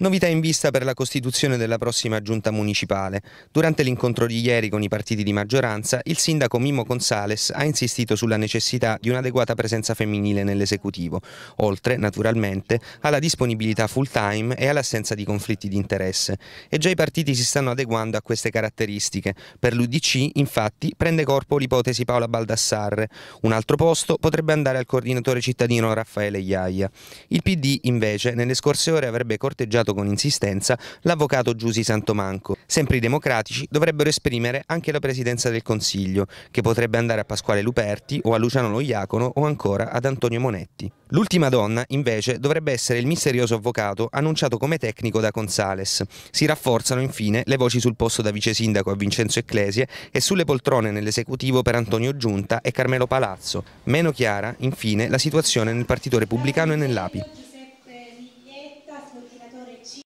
Novità in vista per la costituzione della prossima giunta municipale. Durante l'incontro di ieri con i partiti di maggioranza, il sindaco Mimmo Gonzales ha insistito sulla necessità di un'adeguata presenza femminile nell'esecutivo, oltre, naturalmente, alla disponibilità full time e all'assenza di conflitti di interesse. E già i partiti si stanno adeguando a queste caratteristiche. Per l'UDC, infatti, prende corpo l'ipotesi Paola Baldassarre. Un altro posto potrebbe andare al coordinatore cittadino Raffaele Iaia. Il PD, invece, nelle scorse ore avrebbe corteggiato sottolineato con insistenza l'avvocato Giusi Santomanco. Sempre i democratici dovrebbero esprimere anche la presidenza del Consiglio, che potrebbe andare a Pasquale Luperti o a Luciano Loiacono o ancora ad Antonio Monetti. L'ultima donna, invece, dovrebbe essere il misterioso avvocato annunciato come tecnico da Gonzales. Si rafforzano infine le voci sul posto da vice sindaco a Vincenzo Ecclesie e sulle poltrone nell'esecutivo per Antonio Giunta e Carmelo Palazzo. Meno chiara, infine, la situazione nel Partito Repubblicano e nell'API continuatore C